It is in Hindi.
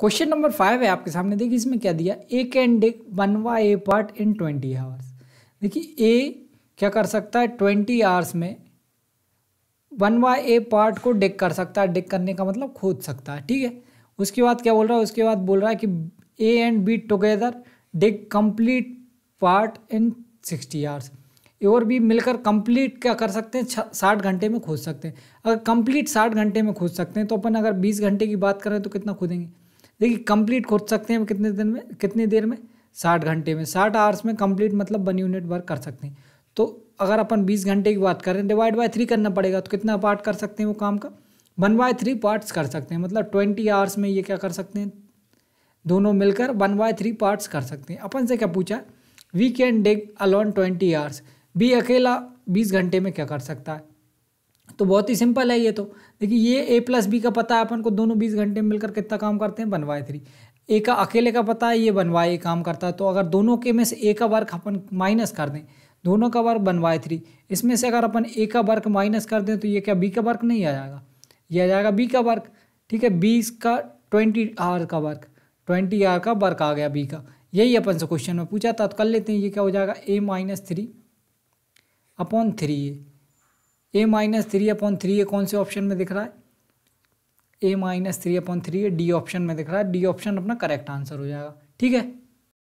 क्वेश्चन नंबर फाइव है आपके सामने देखिए इसमें क्या दिया ए can dig one wall a part in twenty hours देखिए ए क्या कर सकता है ट्वेंटी आवर्स में वन वा ए पार्ट को डिक कर सकता है डिक करने का मतलब खोद सकता है ठीक है उसके बाद क्या बोल रहा है उसके बाद बोल रहा है कि A and B together dig complete part in sixty hours और भी मिलकर कंप्लीट क्या कर सकते हैं साठ घंटे में खोज सकते हैं अगर कंप्लीट साठ घंटे में खोज सकते हैं तो अपन अगर बीस घंटे की बात करें तो कितना खोदेंगे देखिए कंप्लीट खोद सकते हैं हम कितने दिन में कितनी देर में साठ घंटे में साठ आवर्स में कंप्लीट मतलब वन यूनिट वर्क कर सकते हैं तो अगर अपन बीस घंटे की बात करें डिवाइड बाय थ्री करना पड़ेगा तो कितना पार्ट कर सकते हैं वो काम का वन बाय थ्री पार्ट्स कर सकते हैं मतलब ट्वेंटी आवर्स में ये क्या कर सकते हैं दोनों मिलकर वन बाय थ्री पार्ट्स कर सकते हैं अपन से क्या पूछा we can dig alone twenty hours B अकेला बीस घंटे में क्या कर सकता है तो बहुत ही सिंपल है ये तो देखिए ये ए प्लस बी का पता है अपन को दोनों बीस घंटे में मिलकर कितना काम करते हैं बनवाए थ्री ए का अकेले का पता है ये वन काम करता है तो अगर दोनों के में से ए का वर्क अपन माइनस कर दें दोनों का वर्क वन थ्री इसमें से अगर अपन ए का वर्क माइनस कर दें तो ये क्या बी का वर्क नहीं आ जाएगा ये आ जाएगा बी का वर्क ठीक है बीस का ट्वेंटी आर का वर्क ट्वेंटी आर का वर्क आ गया बी का यही अपन से क्वेश्चन में पूछा था तो कर लेते हैं ये क्या हो जाएगा A minus three upon three A A minus three upon three ये कौन से ऑप्शन में दिख रहा है A minus three upon three A D option में दिख रहा है डी ऑप्शन अपना करेक्ट आंसर हो जाएगा ठीक है